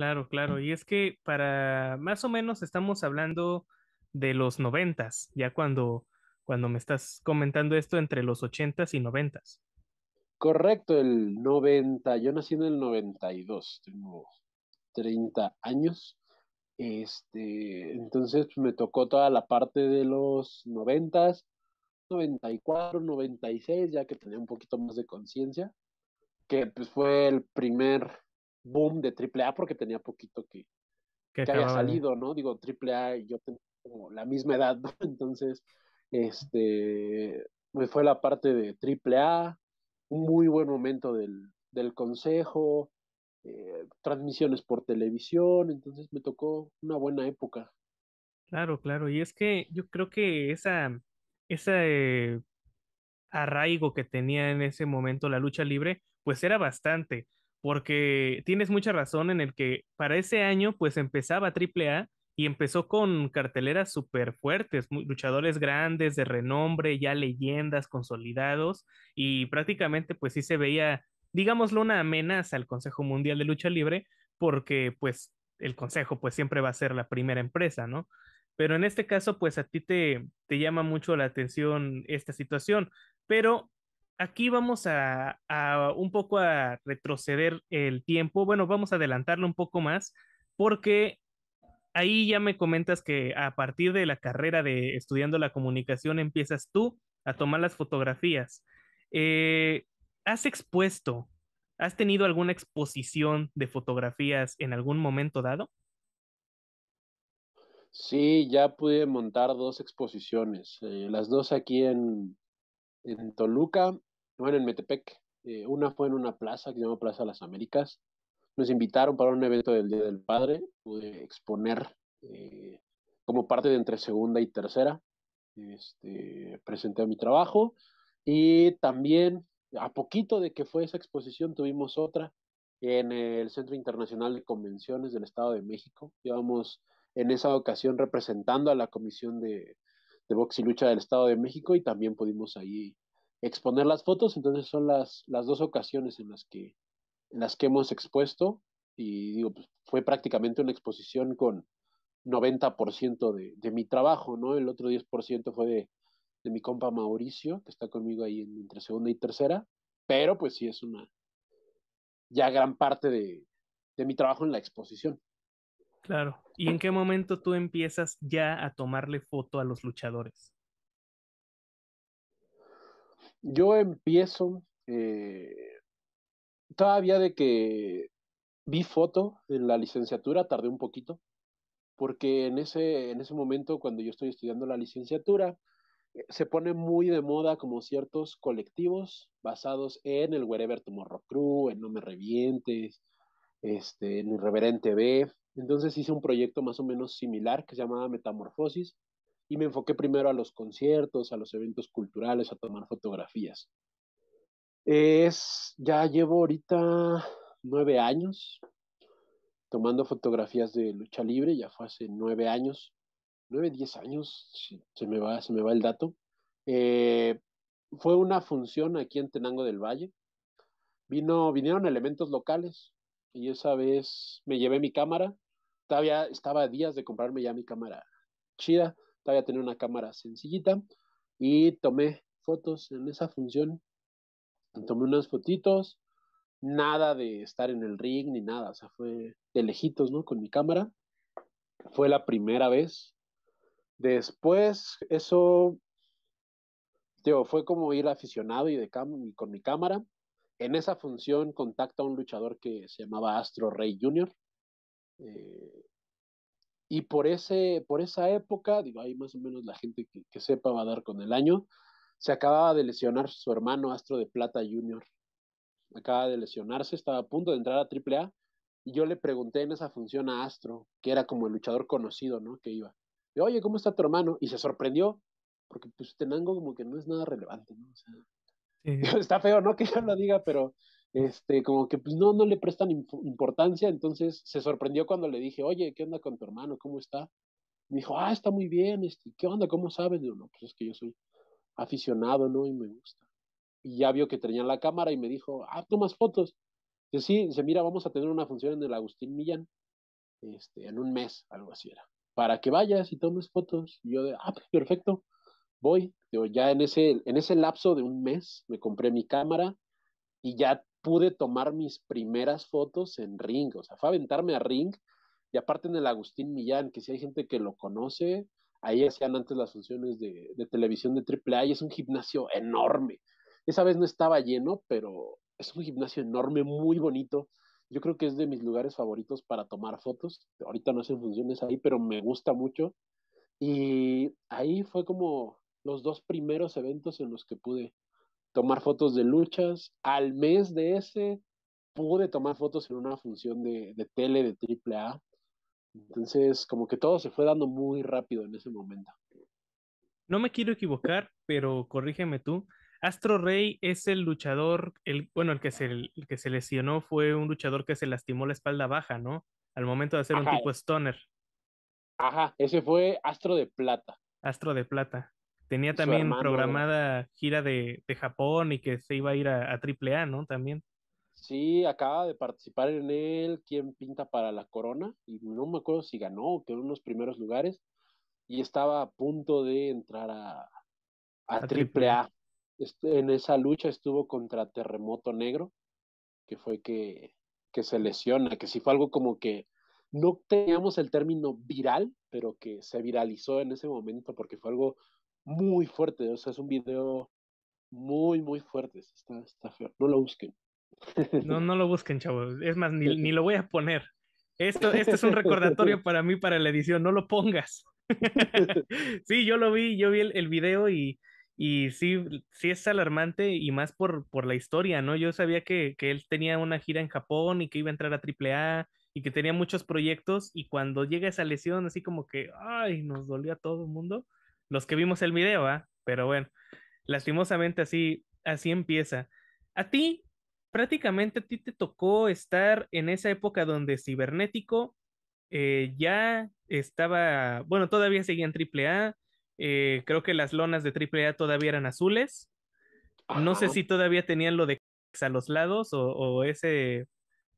Claro, claro. Y es que para más o menos estamos hablando de los noventas, ya cuando, cuando me estás comentando esto entre los ochentas y noventas. Correcto, el 90, yo nací en el 92, tengo 30 años. Este, entonces pues, me tocó toda la parte de los noventa 94, 96, ya que tenía un poquito más de conciencia, que pues fue el primer boom de AAA porque tenía poquito que, que, salido, ¿no? Digo, AAA y yo tengo como la misma edad, ¿no? Entonces, este, me fue la parte de AAA, un muy buen momento del, del consejo, eh, transmisiones por televisión, entonces me tocó una buena época. Claro, claro, y es que yo creo que esa, esa arraigo que tenía en ese momento la lucha libre, pues era bastante porque tienes mucha razón en el que para ese año pues empezaba AAA y empezó con carteleras súper fuertes, luchadores grandes, de renombre, ya leyendas, consolidados, y prácticamente pues sí se veía, digámoslo, una amenaza al Consejo Mundial de Lucha Libre, porque pues el Consejo pues siempre va a ser la primera empresa, ¿no? Pero en este caso pues a ti te, te llama mucho la atención esta situación, pero aquí vamos a, un poco a retroceder el tiempo. Bueno, vamos a adelantarlo un poco más porque ahí ya me comentas que a partir de la carrera de estudiando la comunicación empiezas tú a tomar las fotografías. Eh, ¿Has expuesto? ¿Has tenido alguna exposición de fotografías en algún momento dado? Sí, ya pude montar dos exposiciones, eh, las dos aquí en Toluca bueno, en Metepec. Eh, una fue en una plaza que se llama Plaza Las Américas. Nos invitaron para un evento del Día del Padre. Pude exponer eh, como parte de entre segunda y tercera. Este, presenté mi trabajo y también a poquito de que fue esa exposición tuvimos otra en el Centro Internacional de Convenciones del Estado de México. Llevamos en esa ocasión representando a la Comisión de, de Box y Lucha del Estado de México y también pudimos ahí exponer las fotos, entonces son las, las dos ocasiones en las, que, las que hemos expuesto y digo, pues, fue prácticamente una exposición con 90% de, de mi trabajo, ¿no? El otro 10% fue de, mi compa Mauricio, que está conmigo ahí entre segunda y tercera, pero pues sí es una ya gran parte de, de mi trabajo en la exposición. Claro. ¿Y en qué momento tú empiezas ya a tomarle foto a los luchadores? yo empiezo eh, todavía de que vi foto en la licenciatura, tardé un poquito, porque en ese, en ese momento, cuando yo estoy estudiando la licenciatura, eh, se pone muy de moda como ciertos colectivos basados en el Wherever Tomorrow Crew, en No Me Revientes, este, en Irreverente B. Entonces hice un proyecto más o menos similar que se llamaba Metamorfosis, y me enfoqué primero a los conciertos, a los eventos culturales, a tomar fotografías. Es, ya llevo ahorita nueve años tomando fotografías de lucha libre, ya fue hace nueve años, nueve, diez años, se, me va, se me va el dato. Eh, fue una función aquí en Tenango del Valle. Vino, vinieron elementos locales y esa vez me llevé mi cámara. Todavía estaba días de comprarme ya mi cámara chida todavía tenía una cámara sencillita y tomé fotos en esa función. Tomé unas fotitos, nada de estar en el ring ni nada, o sea, fue de lejitos, ¿no? Con mi cámara. Fue la primera vez. Después, eso, digo, fue como ir aficionado y, de con mi cámara. En esa función contacto a un luchador que se llamaba Astro Rey Jr. Eh, y por, ese, por esa época, digo, ahí más o menos la gente que, sepa va a dar con el año, se acababa de lesionar su hermano Astro de Plata Junior. Acaba de lesionarse, estaba a punto de entrar a AAA. Y yo le pregunté en esa función a Astro, que era como el luchador conocido, ¿no? Que iba. yo, Oye, ¿cómo está tu hermano? Y se sorprendió, porque pues Tenango como que no es nada relevante, ¿no? O sea, Está feo, ¿no? Que yo lo diga, pero este, como que pues no, no le prestan importancia, entonces se sorprendió cuando le dije, oye, ¿qué onda con tu hermano? ¿Cómo está? Me dijo, ah, está muy bien, este, ¿qué onda? ¿Cómo sabes? Digo, no, pues es que yo soy aficionado, ¿no? Y me gusta. Y ya vio que tenía la cámara y me dijo, ah, tomas fotos. Dice, sí, dice, mira, vamos a tener una función en el Agustín Millán, este, en un mes, algo así era, para que vayas y tomes fotos. Y yo de, ah, pues, perfecto, voy. Digo, ya en ese, en ese lapso de un mes me compré mi cámara, y ya pude tomar mis primeras fotos en Ring, o sea, fue aventarme a Ring y aparte en el Agustín Millán, que si hay gente que lo conoce, ahí hacían antes las funciones de, televisión de AAA y es un gimnasio enorme. Esa vez no estaba lleno, pero es un gimnasio enorme, muy bonito. Yo creo que es de mis lugares favoritos para tomar fotos. Ahorita no hacen funciones ahí, pero me gusta mucho. Y ahí fue como los dos primeros eventos en los que pude tomar fotos de luchas. Al mes de ese pude tomar fotos en una función de, tele de AAA. Entonces, como que todo se fue dando muy rápido en ese momento. No me quiero equivocar, pero corrígeme tú. Astro Rey es el luchador, el, bueno, el que, se, el que se lesionó fue un luchador que se lastimó la espalda baja, ¿no? Al momento de hacer un tipo stoner. Ajá, ese fue Astro de Plata. Astro de Plata. Tenía también programada gira de, Japón y que se iba a ir a, a AAA, ¿no? También. Sí, acaba de participar en él, Quién pinta para la corona, y no me acuerdo si ganó, quedó en los primeros lugares, y estaba a punto de entrar a, a, triple A. Este, en esa lucha estuvo contra Terremoto Negro, que fue que, que se lesiona, que sí fue algo como que no teníamos el término viral, pero que se viralizó en ese momento porque fue algo muy fuerte, o sea, es un video muy, muy fuerte, está, feo, no lo busquen. No, no lo busquen, chavos, es más, ni, lo voy a poner. Esto, es un recordatorio para mí, para la edición, no lo pongas. sí, yo lo vi, yo vi el, video y, y sí, sí es alarmante y más por, por la historia, ¿no? Yo sabía que, que, él tenía una gira en Japón y que iba a entrar a AAA y que tenía muchos proyectos y cuando llega esa lesión así como que, ay, nos dolía a todo el mundo los que vimos el video, ¿ah? Pero bueno, lastimosamente así, así empieza. A ti, prácticamente a ti te tocó estar en esa época donde Cibernético eh, ya estaba, bueno, todavía seguía en eh, AAA. creo que las lonas de AAA todavía eran azules. No sé si todavía tenían lo de a los lados o, ese,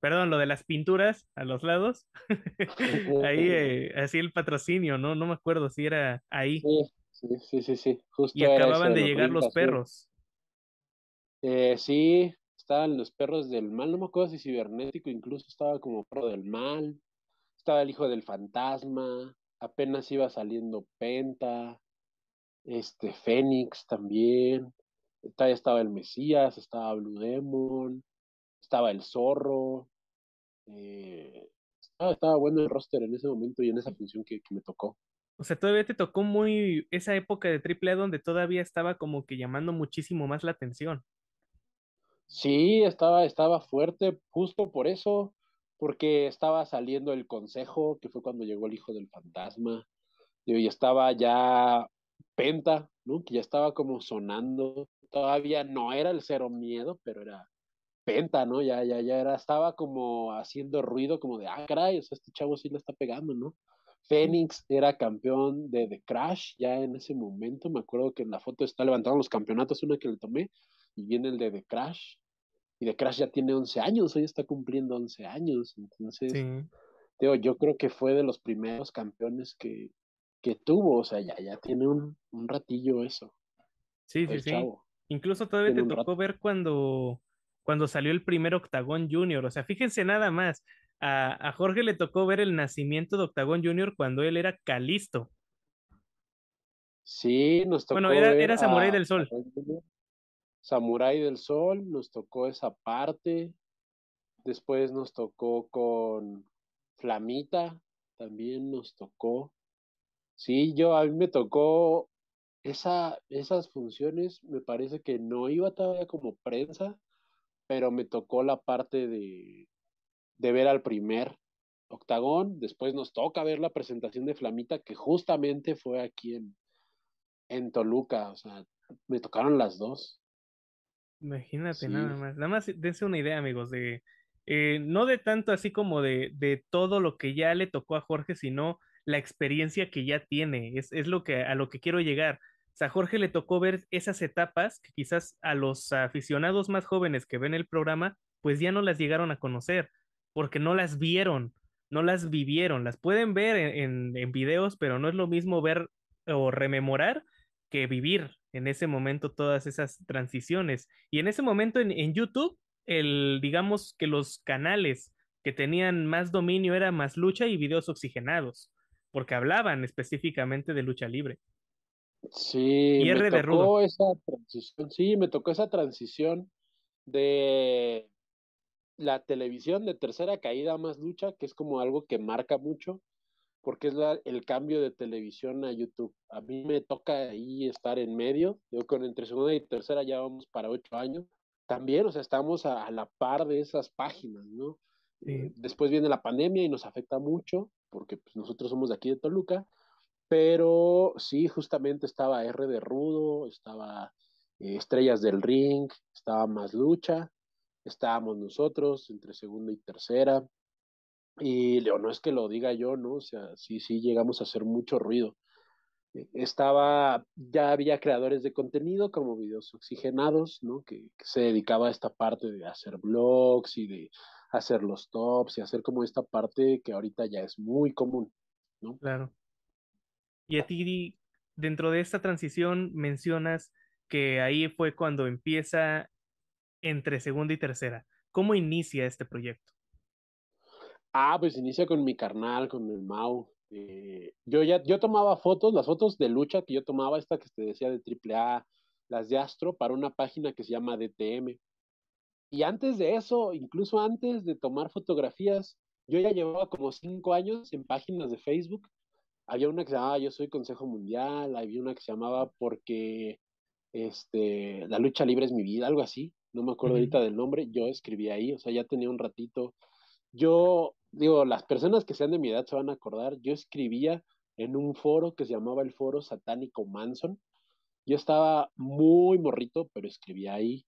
perdón, lo de las pinturas a los lados. ahí, eh, así el patrocinio, ¿no? No me acuerdo si era ahí. Sí, sí, sí, Justo y acababan de llegar los perros. Eh, sí, estaban los perros del mal, no me acuerdo si cibernético, incluso estaba como perro del mal, estaba el hijo del fantasma, apenas iba saliendo Penta, este Fénix también, estaba el Mesías, estaba Blue Demon, estaba el Zorro, eh, estaba, bueno el roster en ese momento y en esa función que me tocó. O sea, todavía te tocó muy esa época de AAA donde todavía estaba como que llamando muchísimo más la atención. Sí, estaba, estaba fuerte justo por eso, porque estaba saliendo el consejo, que fue cuando llegó el hijo del fantasma, y estaba ya Penta, ¿no? Que ya estaba como sonando, todavía no era el cero miedo, pero era Penta, ¿no? Ya, ya, ya era, estaba como haciendo ruido, como de, ah, caray, o este chavo sí le está pegando, ¿no? Fénix era campeón de The Crash ya en ese momento. Me acuerdo que en la foto está levantando los campeonatos, una que le tomé, y viene el de The Crash. Y The Crash ya tiene 11 años, hoy está cumpliendo 11 años. Entonces, yo creo que fue de los primeros campeones que, que tuvo. O sea, ya, ya tiene un, ratillo eso. Sí, sí, sí. Incluso todavía te tocó ver cuando, cuando salió el primer Octagón Junior. O sea, fíjense nada más a, Jorge le tocó ver el nacimiento de Octagón Jr. cuando él era Calisto. Sí, nos tocó. Bueno, era, Samurai del Sol. Samurai del Sol, nos tocó esa parte. Después nos tocó con Flamita, también nos tocó. Sí, yo a mí me tocó esa, esas funciones, me parece que no iba todavía como prensa, pero me tocó la parte de, de ver al primer octagón. Después nos toca ver la presentación de Flamita, que justamente fue aquí en, Toluca. O sea, me tocaron las dos. Imagínate nada más. Nada más dense una idea, amigos, de eh, no de tanto así como de, todo lo que ya le tocó a Jorge, sino la experiencia que ya tiene. Es, lo que a lo que quiero llegar. O sea, a Jorge le tocó ver esas etapas que quizás a los aficionados más jóvenes que ven el programa, pues ya no las llegaron a conocer porque no las vieron, no las vivieron, las pueden ver en, en, videos, pero no es lo mismo ver o rememorar que vivir en ese momento todas esas transiciones. Y en ese momento en, YouTube, el, digamos que los canales que tenían más dominio era más lucha y videos oxigenados, porque hablaban específicamente de lucha libre. Sí, me tocó esa transición, sí, me tocó esa transición de la televisión de tercera caída más lucha, que es como algo que marca mucho, porque es el cambio de televisión a YouTube. A mí me toca ahí estar en medio, yo con entre segunda y tercera ya vamos para ocho años. También, o sea, estamos a, la par de esas páginas, ¿no? Eh, después viene la pandemia y nos afecta mucho, porque pues, nosotros somos de aquí de Toluca, pero sí, justamente estaba R de Rudo, estaba eh, Estrellas del Ring, estaba Más Lucha, estábamos nosotros entre segunda y tercera. Y Leo no es que lo diga yo, ¿no? O sea, sí, sí llegamos a hacer mucho ruido. E, estaba, ya había creadores de contenido como videos oxigenados, ¿no? Que, se dedicaba a esta parte de hacer blogs y de hacer los tops y hacer como esta parte que ahorita ya es muy común, ¿no? Claro. Y a ti, dentro de esta transición mencionas que ahí fue cuando empieza entre segunda y tercera. ¿Cómo inicia este proyecto? Ah, pues inicia con mi carnal, con el Mau. Eh, yo ya yo tomaba fotos, las fotos de lucha que yo tomaba, esta que te decía de AAA, las de Astro, para una página que se llama DTM. Y antes de eso, incluso antes de tomar fotografías, yo ya llevaba como cinco años en páginas de Facebook. Había una que se llamaba Yo Soy Consejo Mundial, había una que se llamaba Porque este, la lucha libre es mi vida, algo así no me acuerdo ahorita del nombre, yo escribí ahí, o sea, ya tenía un ratito. Yo, digo, las personas que sean de mi edad se van a acordar, yo escribía en un foro que se llamaba el Foro Satánico Manson. Yo estaba muy morrito, pero escribía ahí.